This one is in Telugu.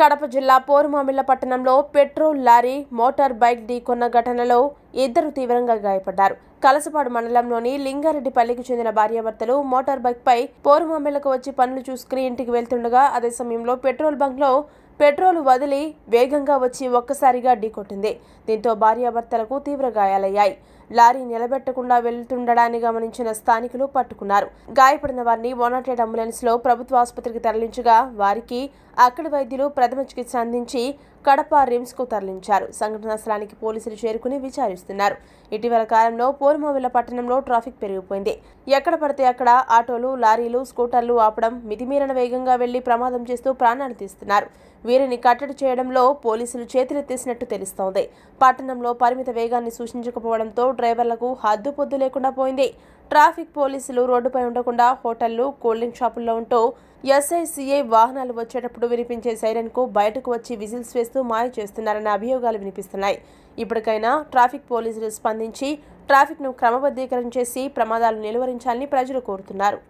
కడప జిల్లా పోరుమామిళ్ల పట్టణంలో పెట్రోల్ లారీ మోటార్ బైక్ ఢీకొన్న ఘటనలో ఇద్దరు తీవ్రంగా గాయపడ్డారు కలసపాడు మండలంలోని లింగారెడ్డిపల్లికి చెందిన భార్యాభర్తలు మోటార్ బైక్పై పోరుమామెలకు వచ్చి పనులు చూసుకుని ఇంటికి వెళ్తుండగా అదే సమయంలో పెట్రోల్ బంక్లో పెట్రోల్ వదిలి వేగంగా వచ్చి ఒక్కసారిగా ఢీకొట్టింది దీంతో భార్యాభర్తలకు తీవ్ర గాయాలయ్యాయి లారీ నిలబెట్టకుండా వెళ్తుండడాన్ని గమనించిన స్థానికులు పట్టుకున్నారు గాయపడిన వారిని వనాటెడ్ అంబులెన్స్ లో ప్రభుత్వ ఆసుపత్రికి తరలించగా వారికి అక్కడి వైద్యులు ప్రథమ చికిత్స అందించి కడప రిమ్స్ కు తరలించారు సంఘటనా స్థలానికి పోలీసులు చేరుకుని విచారిస్తారు పెంచుతున్నారు ఇటీవల కాలంలో పోరుమోవిల పట్టణంలో ట్రాఫిక్ పెరిగిపోయింది ఎక్కడ పడితే అక్కడ ఆటోలు లారీలు స్కూటర్లు ఆపడం మితిమీరన వేగంగా వెళ్లి ప్రమాదం చేస్తూ ప్రాణాలు తీస్తున్నారు వీరిని కట్టడి చేయడంలో పోలీసులు చేతులెత్తేసినట్టు తెలుస్తోంది పట్టణంలో పరిమిత వేగాన్ని సూచించకపోవడంతో డ్రైవర్లకు హద్దుపొద్దు లేకుండా పోయింది ట్రాఫిక్ పోలీసులు రోడ్డుపై ఉండకుండా హోటళ్లు కూల్ డ్రింక్ షాపుల్లో ఉంటూ ఎస్ఐసిఐ వాహనాలు వచ్చేటప్పుడు వినిపించే కు బయటకు వచ్చి విజిల్స్ వేస్తూ మాయ చేస్తున్నారనే అభియోగాలు వినిపిస్తున్నాయి ఇప్పటికైనా ట్రాఫిక్ పోలీసులు స్పందించి ట్రాఫిక్ను క్రమబద్ధీకరణ చేసి ప్రమాదాలు నిలువరించాలని ప్రజలు కోరుతున్నారు